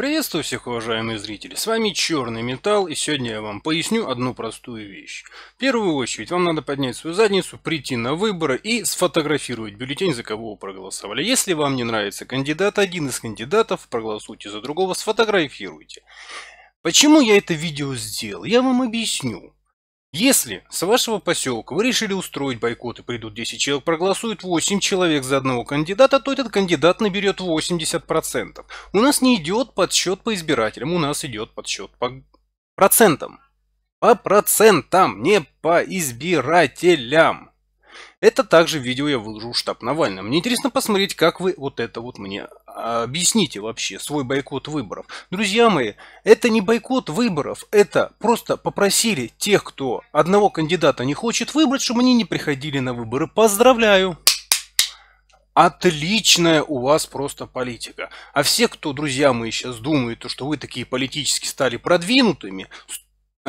Приветствую всех, уважаемые зрители! С вами Черный Металл, и сегодня я вам поясню одну простую вещь. В первую очередь, вам надо поднять свою задницу, прийти на выборы и сфотографировать бюллетень, за кого вы проголосовали. Если вам не нравится кандидат, один из кандидатов, проголосуйте за другого, сфотографируйте. Почему я это видео сделал? Я вам объясню. Если с вашего поселка вы решили устроить бойкот и придут 10 человек, проголосуют 8 человек за одного кандидата, то этот кандидат наберет 80%. У нас не идет подсчет по избирателям, у нас идет подсчет по процентам. По процентам, не по избирателям. Это также видео я выложу в штаб Навального. Мне интересно посмотреть, как вы вот это вот мне а, объясните вообще свой бойкот выборов. Друзья мои, это не бойкот выборов, это просто попросили тех, кто одного кандидата не хочет выбрать, чтобы они не приходили на выборы. Поздравляю! Отличная у вас просто политика. А все, кто, друзья мои, сейчас думают, что вы такие политически стали продвинутыми,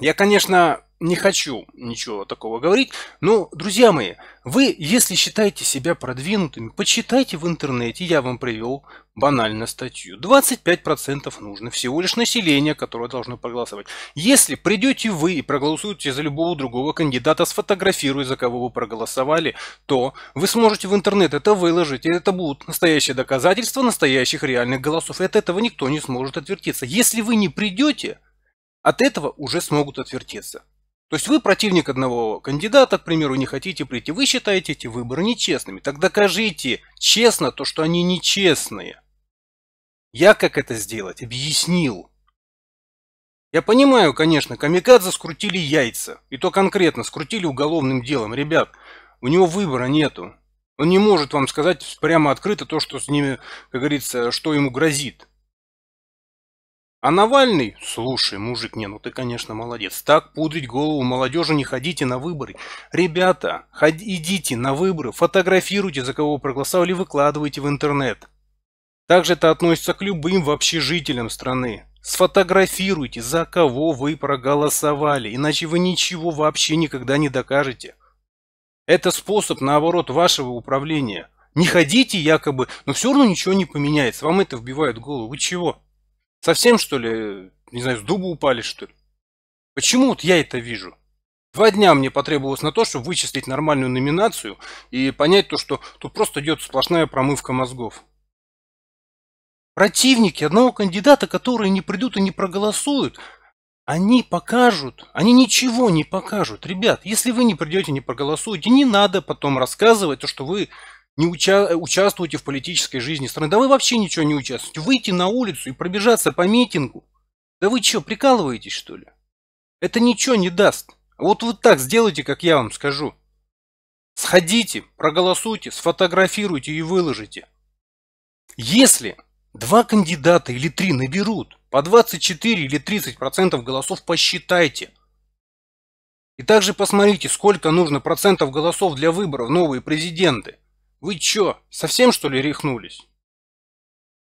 я, конечно, не хочу ничего такого говорить, но, друзья мои, вы, если считаете себя продвинутыми, почитайте в интернете, я вам привел банально статью. 25% нужно всего лишь население, которое должно проголосовать. Если придете вы и проголосуете за любого другого кандидата, сфотографируя, за кого вы проголосовали, то вы сможете в интернет это выложить, и это будут настоящие доказательства настоящих реальных голосов, и от этого никто не сможет отвертиться. Если вы не придете, от этого уже смогут отвертеться. То есть вы противник одного кандидата, к примеру, не хотите прийти. Вы считаете эти выборы нечестными. Так докажите честно то, что они нечестные. Я как это сделать объяснил. Я понимаю, конечно, камикадзе скрутили яйца. И то конкретно скрутили уголовным делом. Ребят, у него выбора нету. Он не может вам сказать прямо открыто то, что с ними, как говорится, что ему грозит. А Навальный, слушай, мужик, не, ну ты, конечно, молодец. Так пудрить голову молодежи не ходите на выборы. Ребята, ходи, идите на выборы, фотографируйте, за кого проголосовали, выкладывайте в интернет. Также это относится к любым вообще жителям страны. Сфотографируйте, за кого вы проголосовали, иначе вы ничего вообще никогда не докажете. Это способ, наоборот, вашего управления. Не ходите якобы, но все равно ничего не поменяется. Вам это вбивают в голову. Вы чего? Совсем, что ли, не знаю, с дуба упали, что ли? Почему вот я это вижу? Два дня мне потребовалось на то, чтобы вычислить нормальную номинацию и понять то, что тут просто идет сплошная промывка мозгов. Противники одного кандидата, которые не придут и не проголосуют, они покажут, они ничего не покажут. Ребят, если вы не придете, не проголосуете, не надо потом рассказывать то, что вы не уча- участвуйте в политической жизни страны. Да вы вообще ничего не участвуете. Выйти на улицу и пробежаться по митингу. Да вы что, прикалываетесь, что ли? Это ничего не даст. Вот вы так сделайте, как я вам скажу. Сходите, проголосуйте, сфотографируйте и выложите. Если два кандидата или три наберут по 24 или 30 процентов голосов, посчитайте. И также посмотрите, сколько нужно процентов голосов для выборов новые президенты. Вы чё, совсем что ли рехнулись?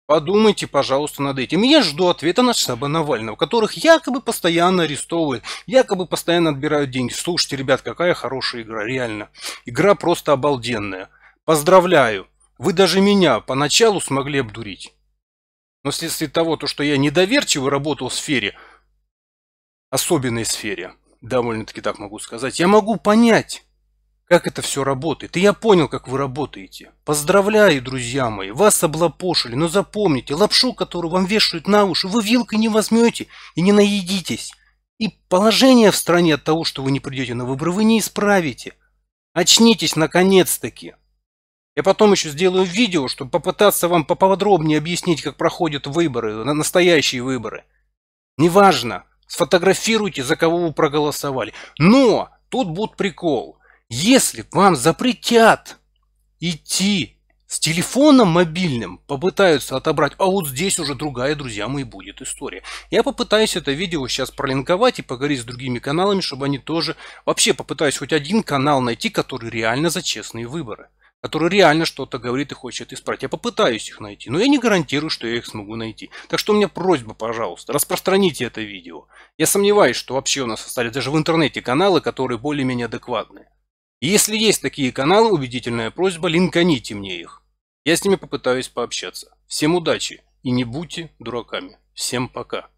Подумайте, пожалуйста, над этим. Я жду ответа на штаба Навального, которых якобы постоянно арестовывают, якобы постоянно отбирают деньги. Слушайте, ребят, какая хорошая игра, реально. Игра просто обалденная. Поздравляю, вы даже меня поначалу смогли обдурить. Но вследствие того, то, что я недоверчиво работал в сфере, особенной сфере, довольно-таки так могу сказать, я могу понять, как это все работает. И я понял, как вы работаете. Поздравляю, друзья мои, вас облапошили, но запомните, лапшу, которую вам вешают на уши, вы вилкой не возьмете и не наедитесь. И положение в стране от того, что вы не придете на выборы, вы не исправите. Очнитесь, наконец-таки. Я потом еще сделаю видео, чтобы попытаться вам поподробнее объяснить, как проходят выборы, настоящие выборы. Неважно, сфотографируйте, за кого вы проголосовали. Но тут будет прикол. Если вам запретят идти с телефоном мобильным, попытаются отобрать, а вот здесь уже другая, друзья мои, будет история. Я попытаюсь это видео сейчас пролинковать и поговорить с другими каналами, чтобы они тоже... Вообще попытаюсь хоть один канал найти, который реально за честные выборы который реально что-то говорит и хочет исправить. Я попытаюсь их найти, но я не гарантирую, что я их смогу найти. Так что у меня просьба, пожалуйста, распространите это видео. Я сомневаюсь, что вообще у нас остались даже в интернете каналы, которые более-менее адекватные. И если есть такие каналы, убедительная просьба, линканите мне их. Я с ними попытаюсь пообщаться. Всем удачи и не будьте дураками. Всем пока.